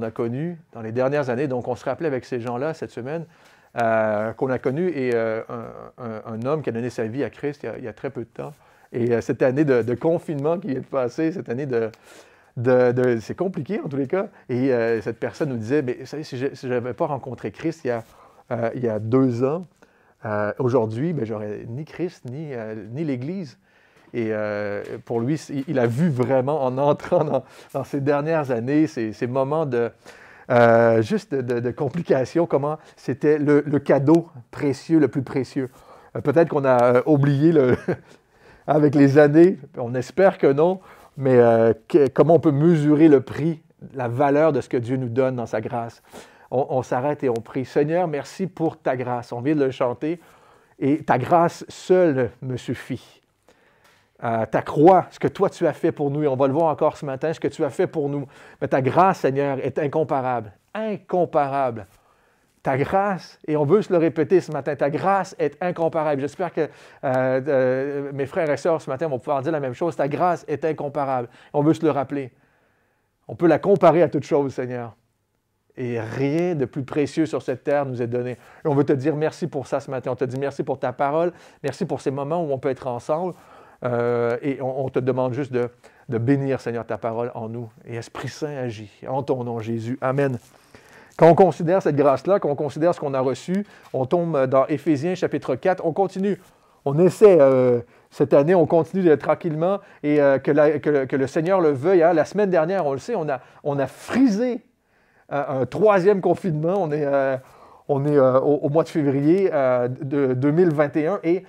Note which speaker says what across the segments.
Speaker 1: On a connu dans les dernières années. Donc, on se rappelait avec ces gens-là cette semaine euh, qu'on a connu et euh, un, homme qui a donné sa vie à Christ il y a, très peu de temps. Et euh, cette année de, confinement qui est passée, cette année de. c'est compliqué en tous les cas. Et cette personne nous disait Mais si je n'avais pas rencontré Christ il y a, deux ans, aujourd'hui, ben, j'aurais ni Christ ni, ni l'Église. Et euh, pour lui, il a vu vraiment en entrant dans, ces dernières années, ces, moments de, euh, juste de, complications, comment c'était le, cadeau précieux, le plus précieux. Euh, peut-être qu'on a oublié avec les années, on espère que non, mais comment on peut mesurer le prix, la valeur de ce que Dieu nous donne dans sa grâce. on s'arrête et on prie, Seigneur, merci pour ta grâce. On vient de le chanter, et ta grâce seule me suffit. Euh, ta croix, ce que toi tu as fait pour nous, et on va le voir encore ce matin, ce que tu as fait pour nous. Mais ta grâce, Seigneur, est incomparable, incomparable. Ta grâce, et on veut se le répéter ce matin, ta grâce est incomparable. J'espère que euh, euh, mes frères et sœurs ce matin vont pouvoir dire la même chose. Ta grâce est incomparable. On veut se le rappeler. On peut la comparer à toute chose, Seigneur. Et rien de plus précieux sur cette terre nous est donné. on veut te dire merci pour ça ce matin. On te dit merci pour ta parole. Merci pour ces moments où on peut être ensemble. Euh, et on, te demande juste de, bénir, Seigneur, ta parole en nous. Et Esprit Saint agit. En ton nom, Jésus. Amen. Quand on considère cette grâce-là, quand on considère ce qu'on a reçu, on tombe dans Éphésiens chapitre 4, on continue. On essaie euh, cette année, on continue tranquillement et euh, que, le Seigneur le veuille. Hein. La semaine dernière, on le sait, on a, frisé un troisième confinement. On est, au, mois de février 2021 et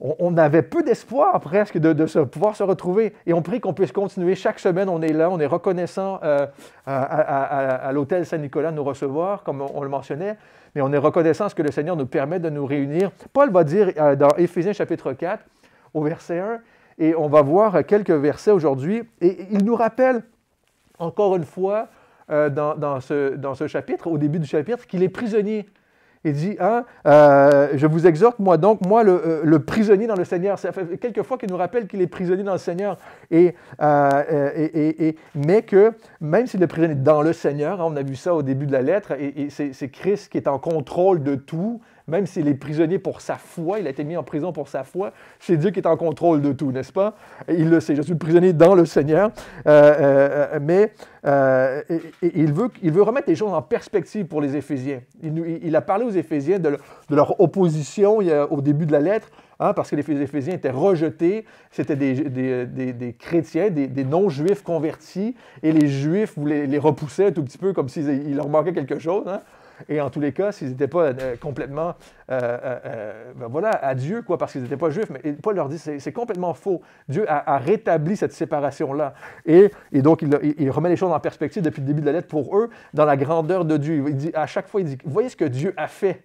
Speaker 1: on, avait peu d'espoir presque de, se, pouvoir se retrouver. Et on prie qu'on puisse continuer. Chaque semaine, on est là, on est reconnaissant euh, à, l'hôtel Saint-Nicolas de nous recevoir, comme on, le mentionnait, mais on est reconnaissant ce que le Seigneur nous permet de nous réunir. Paul va dire euh, dans Éphésiens chapitre 4, au verset 1, et on va voir quelques versets aujourd'hui, et il nous rappelle encore une fois euh, dans ce chapitre, au début du chapitre, qu'il est prisonnier il dit, hein, euh, je vous exhorte, moi donc, moi le, euh, prisonnier dans le Seigneur. Ça fait quelques fois qu'il nous rappelle qu'il est prisonnier dans le Seigneur. Et, euh, et, mais que même s'il si est prisonnier dans le Seigneur, hein, on a vu ça au début de la lettre, et, c'est Christ qui est en contrôle de tout, même s'il est prisonnier pour sa foi, il a été mis en prison pour sa foi, c'est Dieu qui est en contrôle de tout, n'est-ce pas? Il le sait, je suis prisonnier dans le Seigneur, euh, euh, euh, mais il, veut, remettre les choses en perspective pour les Éphésiens. Il, a parlé aux Éphésiens de, leur opposition au début de la lettre, hein, parce que les Éphésiens étaient rejetés, c'était des, chrétiens, des, non-juifs convertis, et les juifs voulaient, les repoussaient un tout petit peu comme s'il leur manquait quelque chose. Hein. Et en tous les cas, s'ils n'étaient pas euh, complètement, euh, euh, ben voilà, à Dieu, quoi, parce qu'ils n'étaient pas juifs, mais Paul leur dit, c'est complètement faux. Dieu a, rétabli cette séparation-là. Et, donc, il, remet les choses en perspective depuis le début de la lettre pour eux, dans la grandeur de Dieu. Il dit, à chaque fois, il dit, voyez ce que Dieu a fait.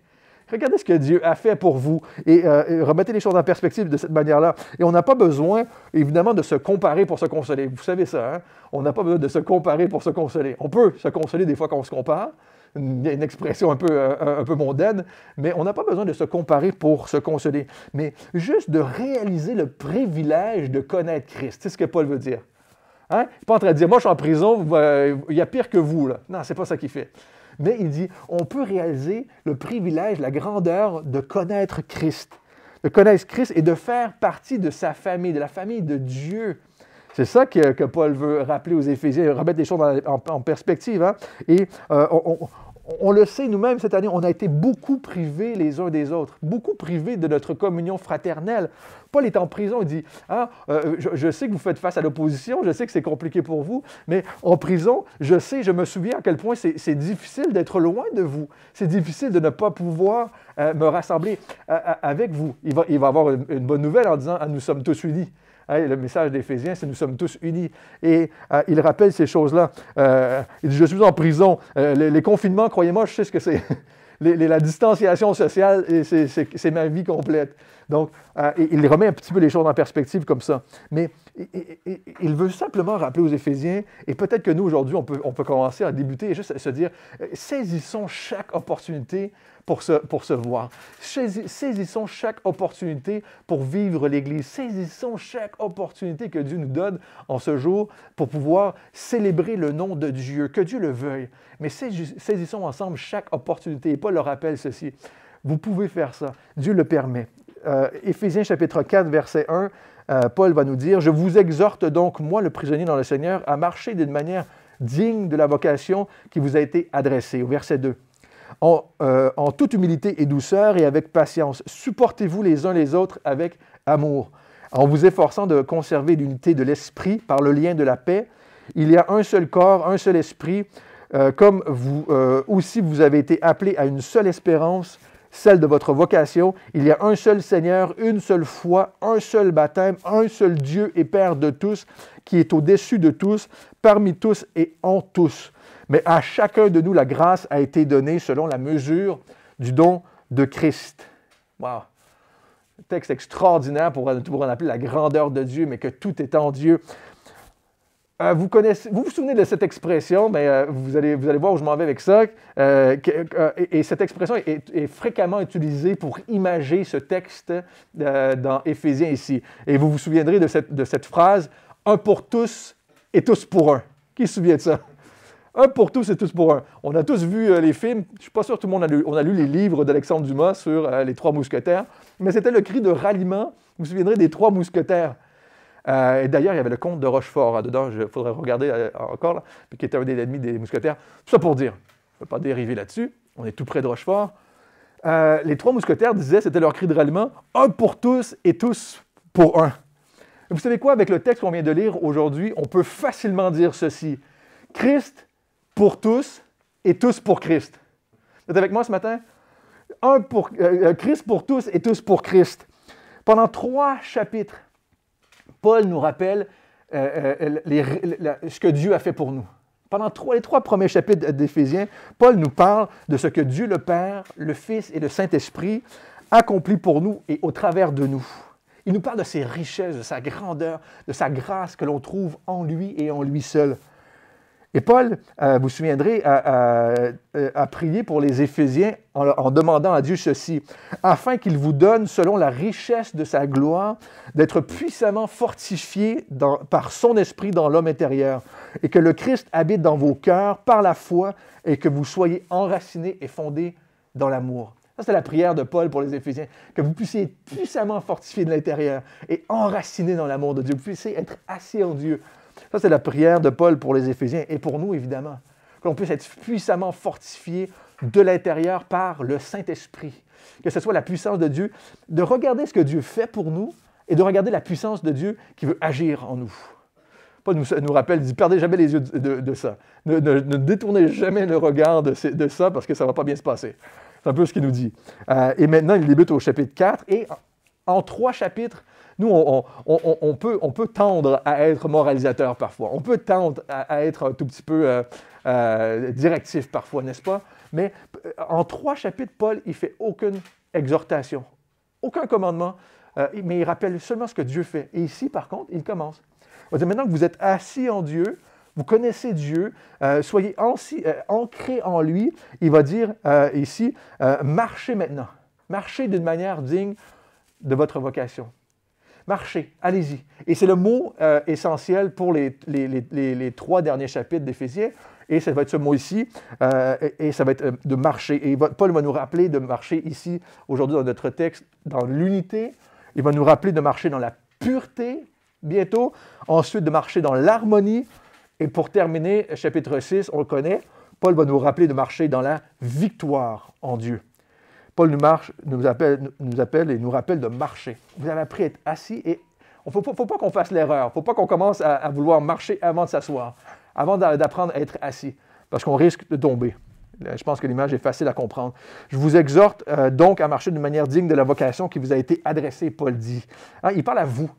Speaker 1: Regardez ce que Dieu a fait pour vous et, remettez les choses en perspective de cette manière-là. Et on n'a pas besoin, évidemment, de se comparer pour se consoler. Vous savez ça, hein? On n'a pas besoin de se comparer pour se consoler. On peut se consoler des fois qu'on se compare, une, expression un peu, euh, un, peu mondaine, mais on n'a pas besoin de se comparer pour se consoler, mais juste de réaliser le privilège de connaître Christ. C'est ce que Paul veut dire. Hein? Il n'est pas en train de dire, moi je suis en prison, euh, il y a pire que vous. Là. Non, c'est pas ça qu'il fait. Mais il dit, on peut réaliser le privilège, la grandeur de connaître Christ, de connaître Christ et de faire partie de sa famille, de la famille de Dieu. C'est ça que, Paul veut rappeler aux Éphésiens, remettre les choses en, perspective. Hein. Et euh, on, le sait nous-mêmes cette année, on a été beaucoup privés les uns des autres, beaucoup privés de notre communion fraternelle. Paul est en prison, il dit, hein, euh, je, sais que vous faites face à l'opposition, je sais que c'est compliqué pour vous, mais en prison, je sais, je me souviens à quel point c'est difficile d'être loin de vous, c'est difficile de ne pas pouvoir euh, me rassembler avec vous. Il va, avoir une, bonne nouvelle en disant, ah, nous sommes tous unis le message d'Éphésiens, c'est nous sommes tous unis. Et euh, il rappelle ces choses-là. Euh, il dit, je suis en prison. Euh, les, les, confinements, croyez-moi, je sais ce que c'est. la distanciation sociale, c'est ma vie complète. Donc, euh, il remet un petit peu les choses en perspective comme ça. Mais il veut simplement rappeler aux Éphésiens, et peut-être que nous, aujourd'hui, on peut, commencer à débuter et juste à se dire, euh, saisissons chaque opportunité pour se, pour se voir. Saisissons chaque opportunité pour vivre l'Église. Saisissons chaque opportunité que Dieu nous donne en ce jour pour pouvoir célébrer le nom de Dieu, que Dieu le veuille. Mais saisissons ensemble chaque opportunité. Et Paul le rappelle ceci. Vous pouvez faire ça. Dieu le permet. Euh, Éphésiens chapitre 4, verset 1, euh, Paul va nous dire, Je vous exhorte donc, moi, le prisonnier dans le Seigneur, à marcher d'une manière digne de la vocation qui vous a été adressée. Au verset 2. Euh, en, toute humilité et douceur et avec patience, supportez-vous les uns les autres avec amour, en vous efforçant de conserver l'unité de l'esprit par le lien de la paix. Il y a un seul corps, un seul esprit, comme vous aussi vous avez été appelés à une seule espérance celle de votre vocation. Il y a un seul Seigneur, une seule foi, un seul baptême, un seul Dieu et Père de tous, qui est au-dessus de tous, parmi tous et en tous. Mais à chacun de nous, la grâce a été donnée selon la mesure du don de Christ. Wow! texte extraordinaire pour, pour en appeler la grandeur de Dieu, mais que tout est en Dieu. Euh, vous, vous souvenez de cette expression, mais euh, vous, allez, vous allez voir où je m'en vais avec ça. Euh, et, cette expression est, fréquemment utilisée pour imager ce texte dans Éphésiens ici. Et vous vous souviendrez de cette, phrase un pour tous et tous pour un. Qui se souvient de ça? Un pour tous et tous pour un. On a tous vu les films, je ne suis pas sûr que tout le monde a lu, on a lu les livres d'Alexandre Dumas sur les trois mousquetaires, mais c'était le cri de ralliement, vous vous souviendrez des trois mousquetaires. Euh, et d'ailleurs, il y avait le comte de Rochefort à hein, dedans, il faudrait regarder euh, encore, qui était un des ennemis des mousquetaires. Tout ça pour dire, je ne peut pas dériver là-dessus, on est tout près de Rochefort. Euh, les trois mousquetaires disaient, c'était leur cri de ralliement, un pour tous et tous pour un. vous savez quoi, avec le texte qu'on vient de lire aujourd'hui, on peut facilement dire ceci Christ pour tous et tous pour Christ. Vous êtes avec moi ce matin un pour, Christ pour tous et tous pour Christ. Pendant trois chapitres, Paul nous rappelle euh, euh, euh, ce que Dieu a fait pour nous. Pendant les trois premiers chapitres d'Éphésiens, Paul nous parle de ce que Dieu le Père, le Fils et le Saint-Esprit accomplit pour nous et au travers de nous. Il nous parle de ses richesses, de sa grandeur, de sa grâce que l'on trouve en lui et en lui seul. Et Paul, euh, vous vous souviendrez, euh, a, prié pour les Éphésiens en, demandant à Dieu ceci, afin qu'il vous donne, selon la richesse de sa gloire, d'être puissamment fortifié par son esprit dans l'homme intérieur, et que le Christ habite dans vos cœurs par la foi, et que vous soyez enracinés et fondés dans l'amour. Ça, c'est la prière de Paul pour les Éphésiens, que vous puissiez être puissamment fortifiés de l'intérieur et enracinés dans l'amour de Dieu, que vous puissiez être assis en Dieu, ça, c'est la prière de Paul pour les Éphésiens et pour nous, évidemment. Qu'on l'on puisse être puissamment fortifié de l'intérieur par le Saint-Esprit. Que ce soit la puissance de Dieu, de regarder ce que Dieu fait pour nous et de regarder la puissance de Dieu qui veut agir en nous. Paul nous, nous rappelle, dit, perdez jamais les yeux de, ça. Ne, détournez jamais le regard de, ça parce que ça ne va pas bien se passer. C'est un peu ce qu'il nous dit. Euh, et maintenant, il débute au chapitre 4 et en trois chapitres, nous, on, peut, tendre à être moralisateur parfois. On peut tendre à, être un tout petit peu euh, euh, directif parfois, n'est-ce pas? Mais euh, en trois chapitres, Paul, il fait aucune exhortation, aucun commandement, mais il rappelle seulement ce que Dieu fait. Et ici, par contre, il commence. On dit maintenant que vous êtes assis en Dieu, vous connaissez Dieu, soyez ancrés en lui. Il va dire ici, marchez maintenant, marchez d'une manière digne de votre vocation. Marcher, allez-y. Et c'est le mot euh, essentiel pour les, trois derniers chapitres d'Éphésiens. Et ça va être ce mot ici, euh, et, ça va être euh, de marcher. Et Paul va nous rappeler de marcher ici, aujourd'hui dans notre texte, dans l'unité. Il va nous rappeler de marcher dans la pureté, bientôt. Ensuite, de marcher dans l'harmonie. Et pour terminer, chapitre 6, on le connaît, Paul va nous rappeler de marcher dans la victoire en Dieu. Paul nous, marche, nous, appelle, nous appelle et nous rappelle de marcher. Vous avez appris à être assis et il ne faut, pas qu'on fasse l'erreur. Il ne faut pas qu'on commence à, vouloir marcher avant de s'asseoir, avant d'apprendre à être assis, parce qu'on risque de tomber. Euh, je pense que l'image est facile à comprendre. Je vous exhorte euh, donc à marcher d'une manière digne de la vocation qui vous a été adressée, Paul dit. Hein, il parle à vous.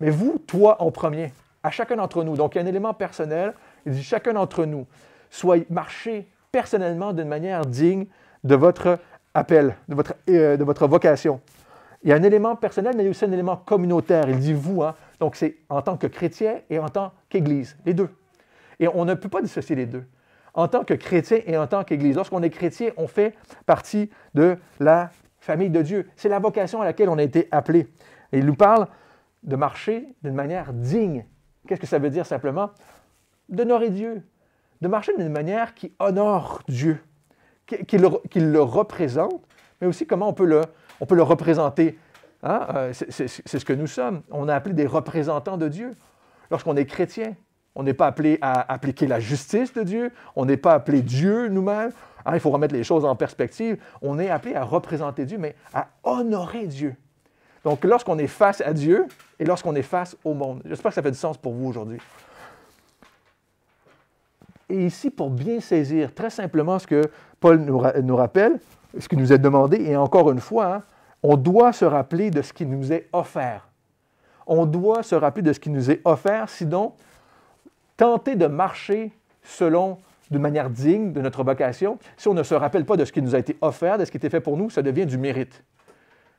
Speaker 1: Mais vous, toi en premier, à chacun d'entre nous. Donc il y a un élément personnel. Il dit chacun d'entre nous, soyez marcher personnellement d'une manière digne de votre appel, de votre, euh, de votre vocation. Il y a un élément personnel, mais il y a aussi un élément communautaire. Il dit vous, hein? donc c'est en tant que chrétien et en tant qu'Église, les deux. Et on ne peut pas dissocier les deux. En tant que chrétien et en tant qu'Église, lorsqu'on est chrétien, on fait partie de la famille de Dieu. C'est la vocation à laquelle on a été appelé. Et il nous parle de marcher d'une manière digne. Qu'est-ce que ça veut dire simplement D'honorer Dieu, de marcher d'une manière qui honore Dieu qu'il le, représente, mais aussi comment on peut le, représenter. Hein? Euh, c'est ce que nous sommes. On est appelé des représentants de Dieu. Lorsqu'on est chrétien, on n'est pas appelé à appliquer la justice de Dieu, on n'est pas appelé Dieu nous-mêmes. Hein? il faut remettre les choses en perspective. On est appelé à représenter Dieu, mais à honorer Dieu. Donc lorsqu'on est face à Dieu et lorsqu'on est face au monde. J'espère que ça fait du sens pour vous aujourd'hui. Et ici, pour bien saisir très simplement ce que Paul nous, rappelle, ce qui nous est demandé, et encore une fois, hein, on doit se rappeler de ce qui nous est offert. On doit se rappeler de ce qui nous est offert, sinon, tenter de marcher selon de manière digne de notre vocation, si on ne se rappelle pas de ce qui nous a été offert, de ce qui était fait pour nous, ça devient du mérite.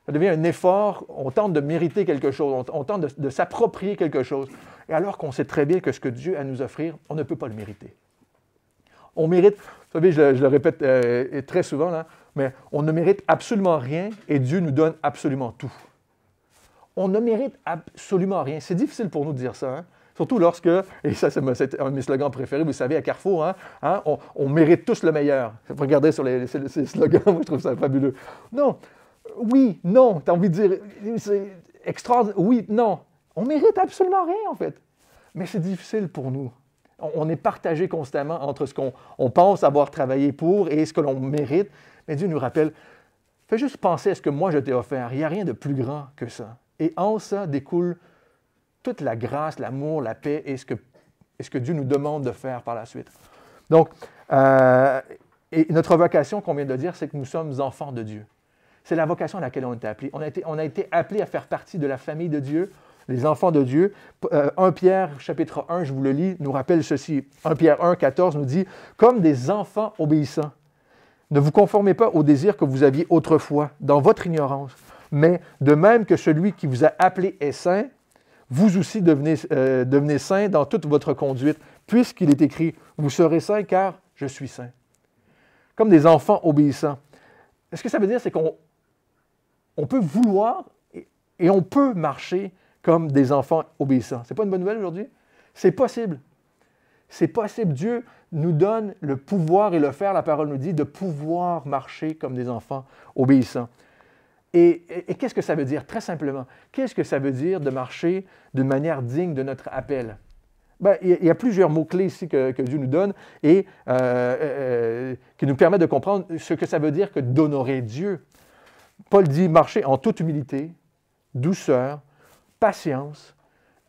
Speaker 1: Ça devient un effort, on tente de mériter quelque chose, on, tente de, de s'approprier quelque chose. Et alors qu'on sait très bien que ce que Dieu a à nous offrir, on ne peut pas le mériter on mérite, vous savez, je, le répète euh, très souvent, là, mais on ne mérite absolument rien et Dieu nous donne absolument tout. On ne mérite absolument rien. C'est difficile pour nous de dire ça. Hein. Surtout lorsque, et ça c'est un de mes slogans préférés, vous savez, à Carrefour, hein, hein on, mérite tous le meilleur. Regardez sur les, slogans, moi je trouve ça fabuleux. Non, oui, non, tu as envie de dire, c'est extraordinaire, oui, non. On mérite absolument rien en fait. Mais c'est difficile pour nous on est partagé constamment entre ce qu'on pense avoir travaillé pour et ce que l'on mérite. Mais Dieu nous rappelle, fais juste penser à ce que moi je t'ai offert. Il n'y a rien de plus grand que ça. Et en ça découle toute la grâce, l'amour, la paix et ce, que, Dieu nous demande de faire par la suite. Donc, euh, notre vocation, qu'on vient de dire, c'est que nous sommes enfants de Dieu. C'est la vocation à laquelle on est appelé. a été, on a été appelé à faire partie de la famille de Dieu les enfants de Dieu. 1 euh, Pierre chapitre 1, je vous le lis, nous rappelle ceci. 1 Pierre 1, 14 nous dit, comme des enfants obéissants, ne vous conformez pas au désir que vous aviez autrefois dans votre ignorance, mais de même que celui qui vous a appelé est saint, vous aussi devenez, euh, devenez saint dans toute votre conduite, puisqu'il est écrit, vous serez saint car je suis saint. Comme des enfants obéissants. Ce que ça veut dire, c'est qu'on peut vouloir et on peut marcher comme des enfants obéissants. C'est pas une bonne nouvelle aujourd'hui? C'est possible. C'est possible. Dieu nous donne le pouvoir et le faire, la parole nous dit, de pouvoir marcher comme des enfants obéissants. Et, qu'est-ce que ça veut dire? Très simplement, qu'est-ce que ça veut dire de marcher d'une manière digne de notre appel? Ben, il y a plusieurs mots-clés ici que, Dieu nous donne et euh, euh, euh, qui nous permettent de comprendre ce que ça veut dire que d'honorer Dieu. Paul dit marcher en toute humilité, douceur, patience,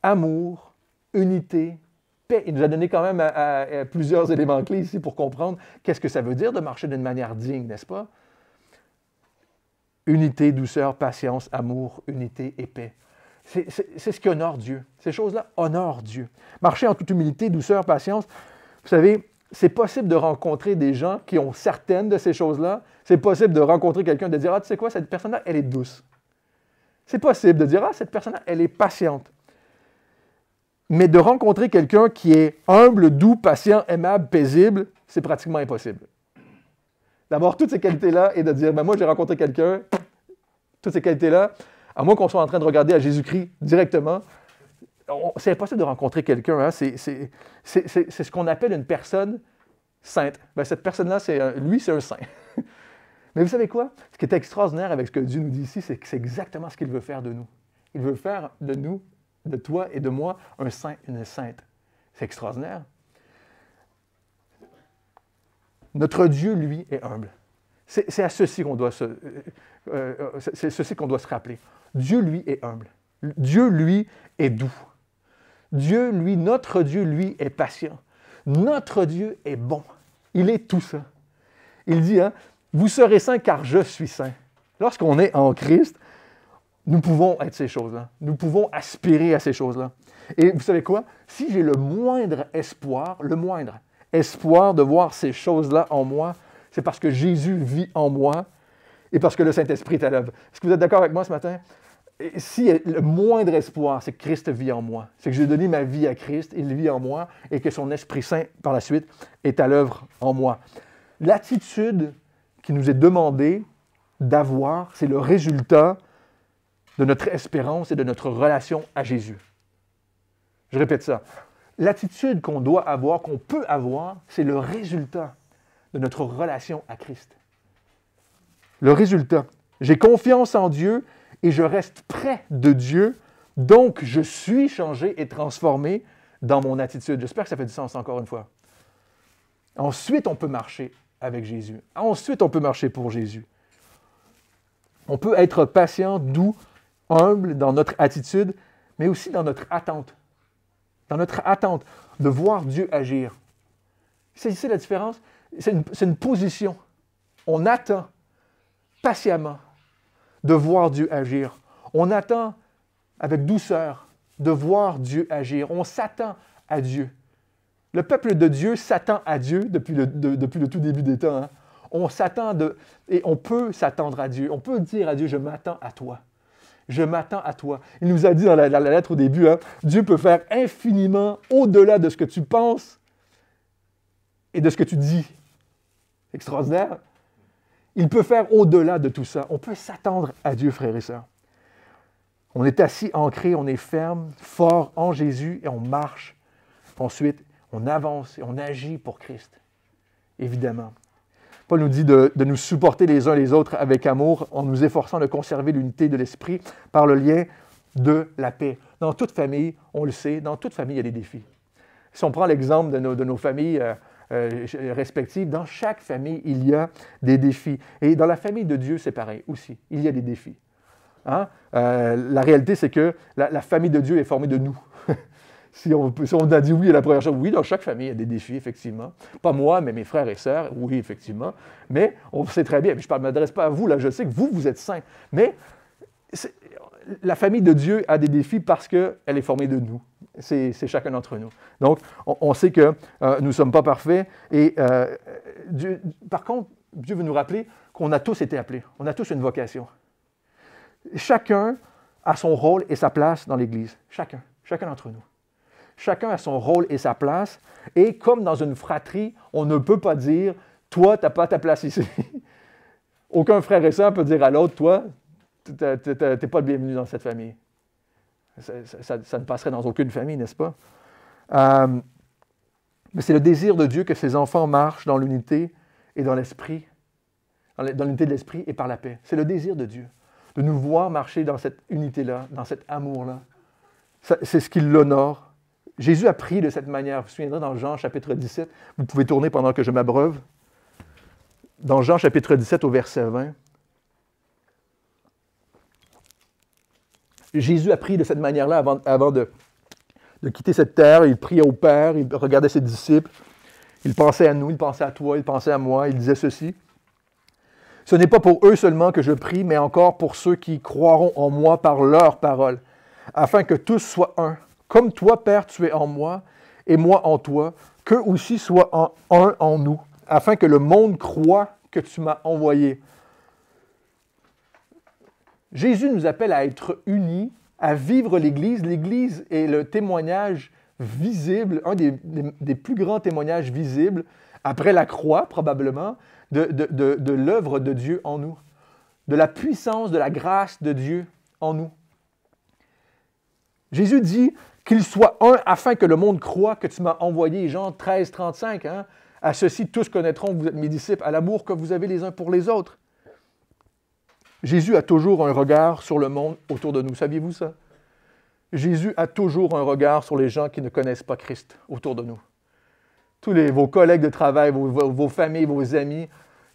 Speaker 1: amour, unité, paix. Il nous a donné quand même euh, euh, euh, plusieurs éléments clés ici pour comprendre qu'est-ce que ça veut dire de marcher d'une manière digne, n'est-ce pas? Unité, douceur, patience, amour, unité et paix. C'est ce qui honore Dieu. Ces choses-là honorent Dieu. Marcher en toute humilité, douceur, patience. Vous savez, c'est possible de rencontrer des gens qui ont certaines de ces choses-là. C'est possible de rencontrer quelqu'un de dire Ah, tu sais quoi, cette personne-là, elle est douce. C'est possible de dire, ah, cette personne, là elle est patiente. Mais de rencontrer quelqu'un qui est humble, doux, patient, aimable, paisible, c'est pratiquement impossible. D'avoir toutes ces qualités-là et de dire, ben moi j'ai rencontré quelqu'un, toutes ces qualités-là, à moins qu'on soit en train de regarder à Jésus-Christ directement, c'est impossible de rencontrer quelqu'un. Hein. C'est ce qu'on appelle une personne sainte. Ben, cette personne-là, lui, c'est un saint. Mais vous savez quoi? Ce qui est extraordinaire avec ce que Dieu nous dit ici, c'est que c'est exactement ce qu'il veut faire de nous. Il veut faire de nous, de toi et de moi, un saint, une sainte. C'est extraordinaire. Notre Dieu, lui, est humble. C'est à ceci qu'on doit, se, euh, euh, ceci qu'on doit se rappeler. Dieu, lui, est humble. Dieu, lui, est doux. Dieu, lui, notre Dieu, lui, est patient. Notre Dieu est bon. Il est tout ça. Il dit, hein, vous serez saint car je suis saint. Lorsqu'on est en Christ, nous pouvons être ces choses-là. Nous pouvons aspirer à ces choses-là. Et vous savez quoi? Si j'ai le moindre espoir, le moindre espoir de voir ces choses-là en moi, c'est parce que Jésus vit en moi et parce que le Saint-Esprit est à l'œuvre. Est-ce que vous êtes d'accord avec moi ce matin? si le moindre espoir, c'est que Christ vit en moi, c'est que j'ai donné ma vie à Christ, il vit en moi et que son Esprit Saint, par la suite, est à l'œuvre en moi. L'attitude qui nous est demandé d'avoir, c'est le résultat de notre espérance et de notre relation à Jésus. Je répète ça. L'attitude qu'on doit avoir, qu'on peut avoir, c'est le résultat de notre relation à Christ. Le résultat. J'ai confiance en Dieu et je reste près de Dieu, donc je suis changé et transformé dans mon attitude. J'espère que ça fait du sens encore une fois. Ensuite, on peut marcher Jésus. Ensuite, on peut marcher pour Jésus. On peut être patient, doux, humble dans notre attitude, mais aussi dans notre attente. Dans notre attente de voir Dieu agir. ici la différence? C'est une, une, position. On attend patiemment de voir Dieu agir. On attend avec douceur de voir Dieu agir. On s'attend à Dieu. Le peuple de Dieu s'attend à Dieu depuis le, tout début des temps. Hein. On s'attend et on peut s'attendre à Dieu. On peut dire à Dieu, je m'attends à toi. Je m'attends à toi. Il nous a dit dans la, lettre au début, hein, Dieu peut faire infiniment au-delà de ce que tu penses et de ce que tu dis. Extraordinaire. Il peut faire au-delà de tout ça. On peut s'attendre à Dieu, frères et sœurs. On est assis, ancré, on est ferme, fort en Jésus et on marche ensuite on avance et on agit pour Christ, évidemment. Paul nous dit de, nous supporter les uns les autres avec amour en nous efforçant de conserver l'unité de l'esprit par le lien de la paix. Dans toute famille, on le sait, dans toute famille, il y a des défis. Si on prend l'exemple de nos, familles euh, euh, respectives, dans chaque famille, il y a des défis. Et dans la famille de Dieu, c'est pareil aussi. Il y a des défis. Hein? Euh, la réalité, c'est que la famille de Dieu est formée de nous si on, a dit oui à la première chose. Oui, dans chaque famille, il y a des défis, effectivement. Pas moi, mais mes frères et sœurs, oui, effectivement. Mais on sait très bien, je ne m'adresse pas à vous, là, je sais que vous, vous êtes saints. Mais la famille de Dieu a des défis parce qu'elle est formée de nous. C'est chacun d'entre nous. Donc, on, sait que euh, nous ne sommes pas parfaits. Et euh, par contre, Dieu veut nous rappeler qu'on a tous été appelés. On a tous une vocation. Chacun a son rôle et sa place dans l'Église. Chacun. Chacun d'entre nous. Chacun a son rôle et sa place. Et comme dans une fratrie, on ne peut pas dire Toi, tu n'as pas ta place ici. Aucun frère et sœur peut dire à l'autre Toi, tu n'es pas le bienvenu dans cette famille. Ça, ne passerait dans aucune famille, n'est-ce pas? Euh, mais c'est le désir de Dieu que ses enfants marchent dans l'unité et dans l'esprit, dans l'unité de l'esprit et par la paix. C'est le désir de Dieu, de nous voir marcher dans cette unité-là, dans cet amour-là. C'est ce qui l'honore. Jésus a prié de cette manière. Vous vous souviendrez dans Jean chapitre 17, vous pouvez tourner pendant que je m'abreuve. Dans Jean chapitre 17 au verset 20, Jésus a prié de cette manière-là avant, avant de, de, quitter cette terre. Il priait au Père, il regardait ses disciples, il pensait à nous, il pensait à toi, il pensait à moi, il disait ceci. Ce n'est pas pour eux seulement que je prie, mais encore pour ceux qui croiront en moi par leur parole, afin que tous soient un comme toi, Père, tu es en moi, et moi en toi, qu'eux aussi soient en un en nous, afin que le monde croit que tu m'as envoyé. Jésus nous appelle à être unis, à vivre l'Église. L'Église est le témoignage visible, un des, plus grands témoignages visibles, après la croix probablement, de, de l'œuvre de Dieu en nous, de la puissance, de la grâce de Dieu en nous. Jésus dit, qu'il soit un, afin que le monde croit que tu m'as envoyé. Jean 13, 35. Hein, à À ceci, tous connaîtront que vous êtes mes disciples, à l'amour que vous avez les uns pour les autres. Jésus a toujours un regard sur le monde autour de nous. Saviez-vous ça? Jésus a toujours un regard sur les gens qui ne connaissent pas Christ autour de nous. Tous les, vos collègues de travail, vos familles, vos amis,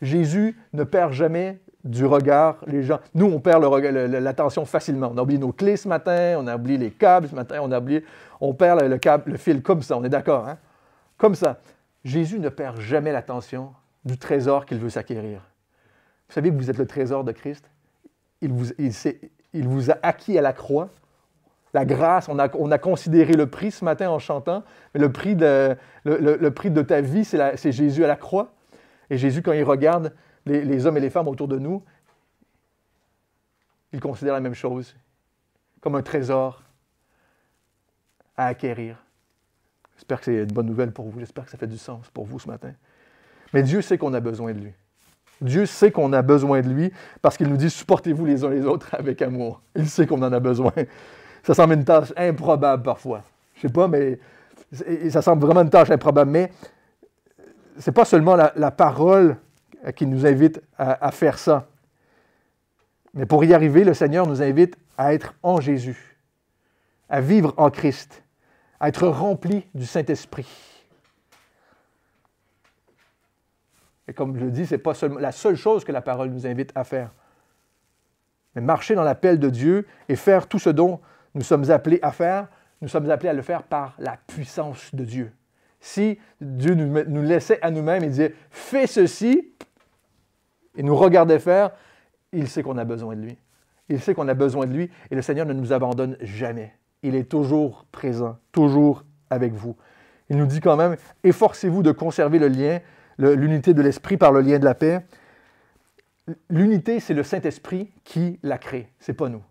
Speaker 1: Jésus ne perd jamais du regard, les gens. Nous, on perd l'attention facilement. On a oublié nos clés ce matin, on a oublié les câbles ce matin, on a oublié. On perd le, câble, le fil comme ça, on est d'accord, hein? Comme ça. Jésus ne perd jamais l'attention du trésor qu'il veut s'acquérir. Vous savez que vous êtes le trésor de Christ. Il vous, a acquis à la croix. La grâce, on a, considéré le prix ce matin en chantant, mais le prix de, le prix de ta vie, c'est Jésus à la croix. Et Jésus, quand il regarde les, hommes et les femmes autour de nous, ils considèrent la même chose comme un trésor à acquérir. J'espère que c'est une bonne nouvelle pour vous. J'espère que ça fait du sens pour vous ce matin. Mais Dieu sait qu'on a besoin de lui. Dieu sait qu'on a besoin de lui parce qu'il nous dit supportez-vous les uns les autres avec amour. Il sait qu'on en a besoin. Ça semble une tâche improbable parfois. Je sais pas, mais ça semble vraiment une tâche improbable. Mais c'est pas seulement la parole euh, qui nous invite à, faire ça. Mais pour y arriver, le Seigneur nous invite à être en Jésus, à vivre en Christ, à être rempli du Saint-Esprit. Et comme je le dis, c'est pas seulement la seule chose que la parole nous invite à faire. Mais marcher dans l'appel de Dieu et faire tout ce dont nous sommes appelés à faire, nous sommes appelés à le faire par la puissance de Dieu. Si Dieu nous, nous laissait à nous-mêmes et disait Fais ceci, il nous regardait faire, il sait qu'on a besoin de lui. Il sait qu'on a besoin de lui et le Seigneur ne nous abandonne jamais. Il est toujours présent, toujours avec vous. Il nous dit quand même, efforcez-vous de conserver le lien, l'unité de l'esprit par le lien de la paix. L'unité, c'est le Saint-Esprit qui la crée, c'est pas nous.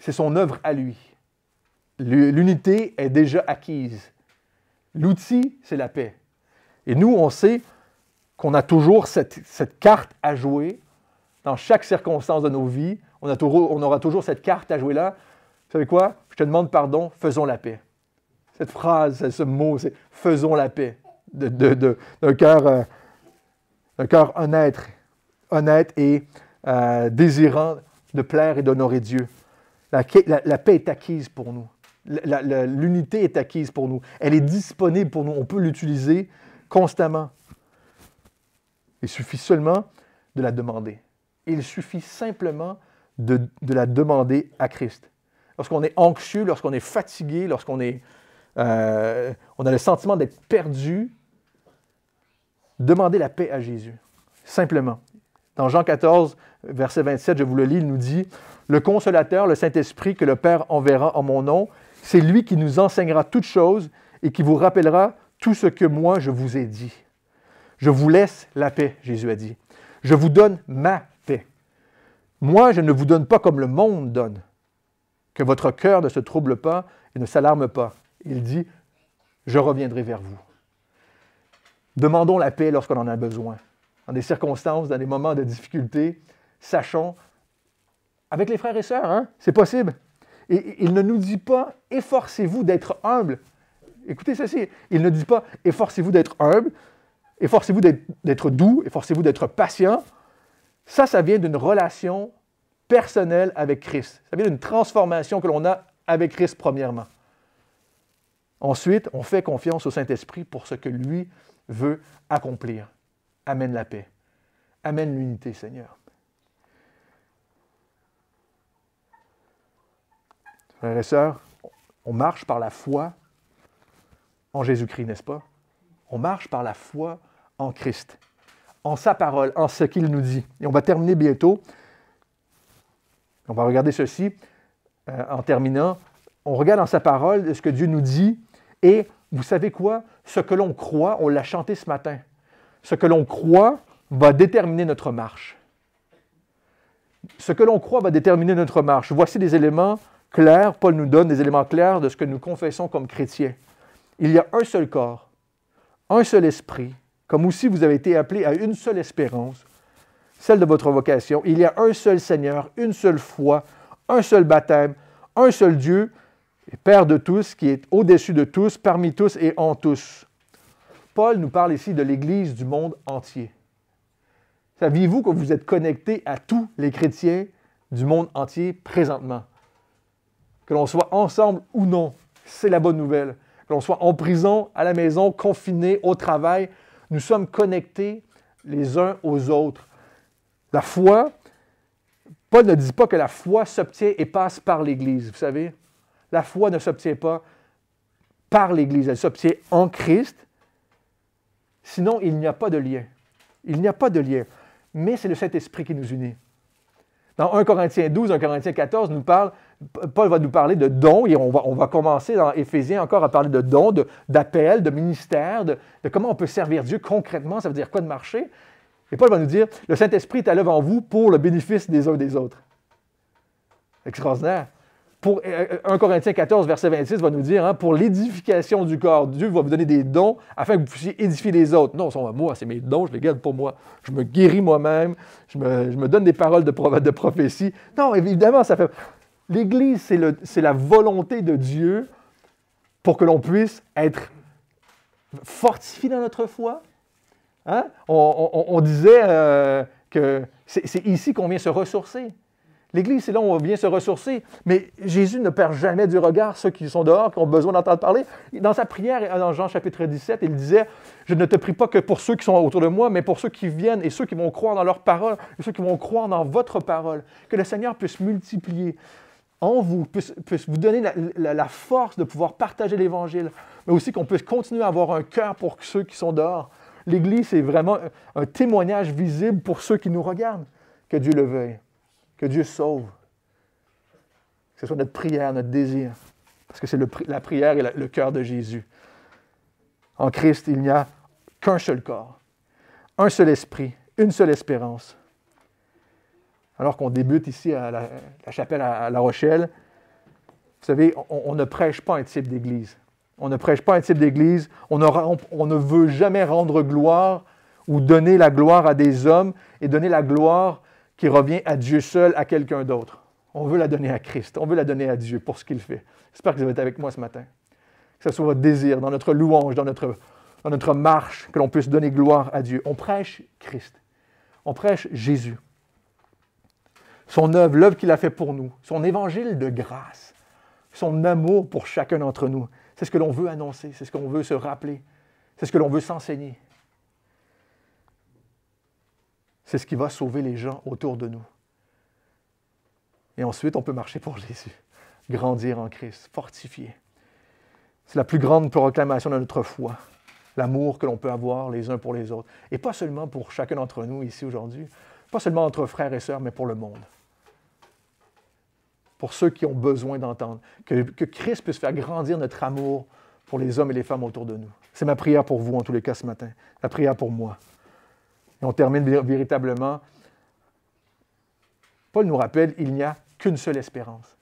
Speaker 1: C'est son œuvre à lui. L'unité est déjà acquise. L'outil, c'est la paix. Et nous, on sait, qu'on a toujours cette, carte à jouer dans chaque circonstance de nos vies. On, a on aura toujours cette carte à jouer là. Vous savez quoi? Je te demande pardon, faisons la paix. Cette phrase, ce mot, c'est faisons la paix d'un de, de, cœur, euh, cœur honnête, et euh, désirant de plaire et d'honorer Dieu. la, paix est acquise pour nous. L'unité est acquise pour nous. Elle est disponible pour nous. On peut l'utiliser constamment. Il suffit seulement de la demander. Il suffit simplement de, la demander à Christ. Lorsqu'on est anxieux, lorsqu'on est fatigué, lorsqu'on est, euh, on a le sentiment d'être perdu, demandez la paix à Jésus. Simplement. Dans Jean 14, verset 27, je vous le lis, il nous dit, Le consolateur, le Saint-Esprit que le Père enverra en mon nom, c'est lui qui nous enseignera toutes choses et qui vous rappellera tout ce que moi je vous ai dit. Je vous laisse la paix, Jésus a dit. Je vous donne ma paix. Moi, je ne vous donne pas comme le monde donne. Que votre cœur ne se trouble pas et ne s'alarme pas. Il dit, je reviendrai vers vous. Demandons la paix lorsqu'on en a besoin. Dans des circonstances, dans des moments de difficulté, sachons, avec les frères et sœurs, hein, c'est possible. Et il ne nous dit pas, efforcez-vous d'être humble. Écoutez ceci, il ne dit pas, efforcez-vous d'être humble, forcez vous d'être doux, efforcez-vous d'être patient. Ça, ça vient d'une relation personnelle avec Christ. Ça vient d'une transformation que l'on a avec Christ premièrement. Ensuite, on fait confiance au Saint-Esprit pour ce que lui veut accomplir. Amène la paix. Amène l'unité, Seigneur. Frères et sœurs, on marche par la foi en Jésus-Christ, n'est-ce pas? On marche par la foi en Christ, en sa parole, en ce qu'il nous dit. Et on va terminer bientôt. On va regarder ceci euh, en terminant. On regarde en sa parole ce que Dieu nous dit et vous savez quoi? Ce que l'on croit, on l'a chanté ce matin. Ce que l'on croit va déterminer notre marche. Ce que l'on croit va déterminer notre marche. Voici des éléments clairs. Paul nous donne des éléments clairs de ce que nous confessons comme chrétiens. Il y a un seul corps, un seul esprit, comme aussi vous avez été appelés à une seule espérance, celle de votre vocation. Il y a un seul Seigneur, une seule foi, un seul baptême, un seul Dieu, Père de tous, qui est au-dessus de tous, parmi tous et en tous. Paul nous parle ici de l'Église du monde entier. Saviez-vous que vous êtes connectés à tous les chrétiens du monde entier présentement? Que l'on soit ensemble ou non, c'est la bonne nouvelle. Que l'on soit en prison, à la maison, confiné, au travail, nous sommes connectés les uns aux autres. La foi, Paul ne dit pas que la foi s'obtient et passe par l'Église, vous savez. La foi ne s'obtient pas par l'Église, elle s'obtient en Christ. Sinon, il n'y a pas de lien. Il n'y a pas de lien. Mais c'est le Saint-Esprit qui nous unit. Dans 1 Corinthiens 12, 1 Corinthiens 14, nous parle Paul va nous parler de dons et on va, on va commencer dans Éphésiens encore à parler de dons, d'appels, de, de, ministères, de, comment on peut servir Dieu concrètement. Ça veut dire quoi de marcher? Et Paul va nous dire le Saint-Esprit est à l'œuvre en vous pour le bénéfice des uns et des autres. Extraordinaire. Pour, 1 euh, euh, Corinthiens 14, verset 26 va nous dire hein, pour l'édification du corps, Dieu va vous donner des dons afin que vous puissiez édifier les autres. Non, sont moi, c'est mes dons, je les garde pour moi. Je me guéris moi-même, je me, donne des paroles de prophétie. Non, évidemment, ça fait. L'Église, c'est la volonté de Dieu pour que l'on puisse être fortifié dans notre foi. Hein? On, disait euh, que c'est ici qu'on vient se ressourcer. L'Église, c'est là où on vient se ressourcer. Mais Jésus ne perd jamais du regard ceux qui sont dehors, qui ont besoin d'entendre parler. Dans sa prière, dans Jean chapitre 17, il disait Je ne te prie pas que pour ceux qui sont autour de moi, mais pour ceux qui viennent et ceux qui vont croire dans leur parole, et ceux qui vont croire dans votre parole. Que le Seigneur puisse multiplier on vous, puisse, vous donner la, force de pouvoir partager l'Évangile, mais aussi qu'on puisse continuer à avoir un cœur pour ceux qui sont dehors. L'Église, c'est vraiment un témoignage visible pour ceux qui nous regardent. Que Dieu le veuille, que Dieu sauve. Que ce soit notre prière, notre désir, parce que c'est la prière et le cœur de Jésus. En Christ, il n'y a qu'un seul corps, un seul esprit, une seule espérance, alors qu'on débute ici à la, chapelle à, La Rochelle. Vous savez, on, ne prêche pas un type d'église. On ne prêche pas un type d'église. On, ne veut jamais rendre gloire ou donner la gloire à des hommes et donner la gloire qui revient à Dieu seul, à quelqu'un d'autre. On veut la donner à Christ. On veut la donner à Dieu pour ce qu'il fait. J'espère que vous êtes avec moi ce matin. Que ce soit votre désir, dans notre louange, dans notre marche, que l'on puisse donner gloire à Dieu. On prêche Christ. On prêche Jésus son œuvre, l'œuvre qu'il a fait pour nous, son évangile de grâce, son amour pour chacun d'entre nous. C'est ce que l'on veut annoncer, c'est ce qu'on veut se rappeler, c'est ce que l'on veut s'enseigner. C'est ce qui va sauver les gens autour de nous. Et ensuite, on peut marcher pour Jésus, grandir en Christ, fortifier. C'est la plus grande proclamation de notre foi, l'amour que l'on peut avoir les uns pour les autres. Et pas seulement pour chacun d'entre nous ici aujourd'hui, pas seulement entre frères et sœurs, mais pour le monde pour ceux qui ont besoin d'entendre. Que, Christ puisse faire grandir notre amour pour les hommes et les femmes autour de nous. C'est ma prière pour vous, en tous les cas, ce matin. La prière pour moi. Et on termine véritablement. Paul nous rappelle, il n'y a qu'une seule espérance.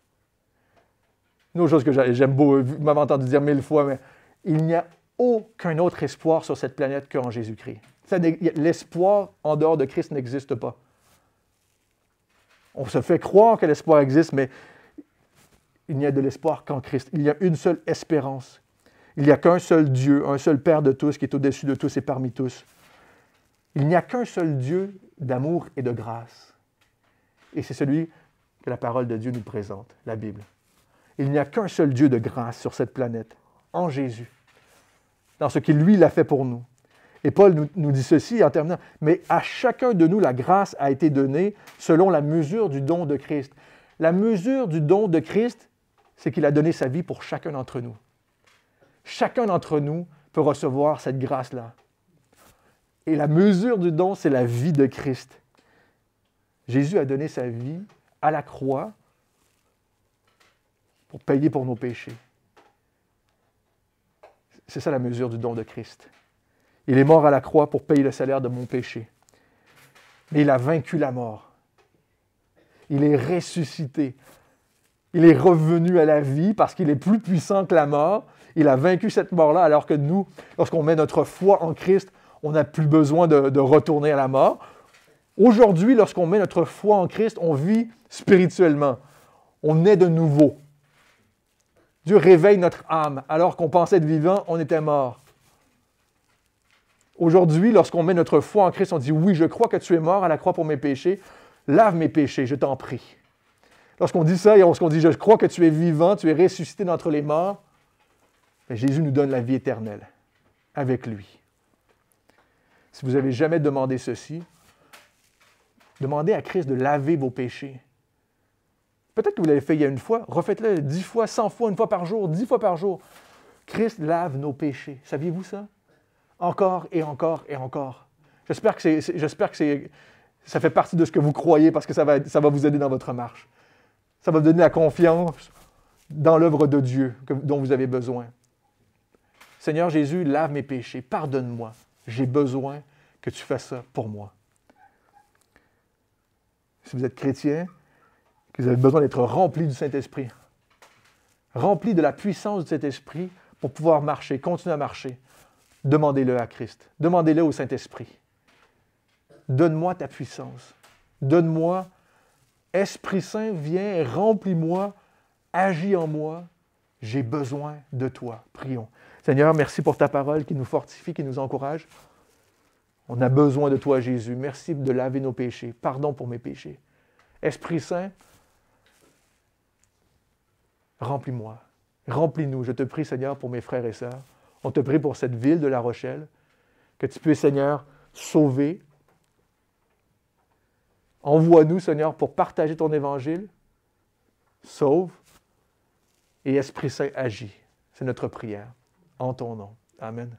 Speaker 1: Une autre chose que j'aime beaucoup, euh, vous m'avez entendu dire mille fois, mais il n'y a aucun autre espoir sur cette planète qu'en Jésus-Christ. L'espoir en dehors de Christ n'existe pas on se fait croire que l'espoir existe, mais il n'y a de l'espoir qu'en Christ. Il y a une seule espérance. Il n'y a qu'un seul Dieu, un seul Père de tous qui est au-dessus de tous et parmi tous. Il n'y a qu'un seul Dieu d'amour et de grâce. Et c'est celui que la parole de Dieu nous présente, la Bible. Il n'y a qu'un seul Dieu de grâce sur cette planète, en Jésus, dans ce qu'il lui l'a fait pour nous. Et Paul nous, dit ceci en terminant, mais à chacun de nous, la grâce a été donnée selon la mesure du don de Christ. La mesure du don de Christ, c'est qu'il a donné sa vie pour chacun d'entre nous. Chacun d'entre nous peut recevoir cette grâce-là. Et la mesure du don, c'est la vie de Christ. Jésus a donné sa vie à la croix pour payer pour nos péchés. C'est ça la mesure du don de Christ. Il est mort à la croix pour payer le salaire de mon péché. Mais il a vaincu la mort. Il est ressuscité. Il est revenu à la vie parce qu'il est plus puissant que la mort. Il a vaincu cette mort-là alors que nous, lorsqu'on met notre foi en Christ, on n'a plus besoin de, retourner à la mort. Aujourd'hui, lorsqu'on met notre foi en Christ, on vit spirituellement. On naît de nouveau. Dieu réveille notre âme. Alors qu'on pensait être vivant, on était mort. Aujourd'hui, lorsqu'on met notre foi en Christ, on dit Oui, je crois que tu es mort à la croix pour mes péchés. Lave mes péchés, je t'en prie. Lorsqu'on dit ça et lorsqu'on dit Je crois que tu es vivant, tu es ressuscité d'entre les morts, ben, Jésus nous donne la vie éternelle avec lui. Si vous n'avez jamais demandé ceci, demandez à Christ de laver vos péchés. Peut-être que vous l'avez fait il y a une fois, refaites-le dix fois, cent fois, une fois par jour, dix fois par jour. Christ lave nos péchés. Saviez-vous ça? encore et encore et encore. J'espère que, c'est, j'espère que ça fait partie de ce que vous croyez parce que ça va, vous aider dans votre marche. Ça va vous donner la confiance dans l'œuvre de Dieu dont vous avez besoin. Seigneur Jésus, lave mes péchés, pardonne-moi. J'ai besoin que tu fasses ça pour moi. Si vous êtes chrétien, que vous avez besoin d'être rempli du Saint-Esprit, rempli de la puissance du Saint-Esprit pour pouvoir marcher, continuer à marcher, Demandez-le à Christ. Demandez-le au Saint-Esprit. Donne-moi ta puissance. Donne-moi, Esprit Saint, viens, remplis-moi, agis en moi. J'ai besoin de toi. Prions. Seigneur, merci pour ta parole qui nous fortifie, qui nous encourage. On a besoin de toi, Jésus. Merci de laver nos péchés. Pardon pour mes péchés. Esprit Saint, remplis-moi. Remplis-nous. Je te prie, Seigneur, pour mes frères et sœurs. On te prie pour cette ville de La Rochelle, que tu puisses, Seigneur, sauver. Envoie-nous, Seigneur, pour partager ton évangile. Sauve. Et Esprit Saint agit. C'est notre prière. En ton nom. Amen.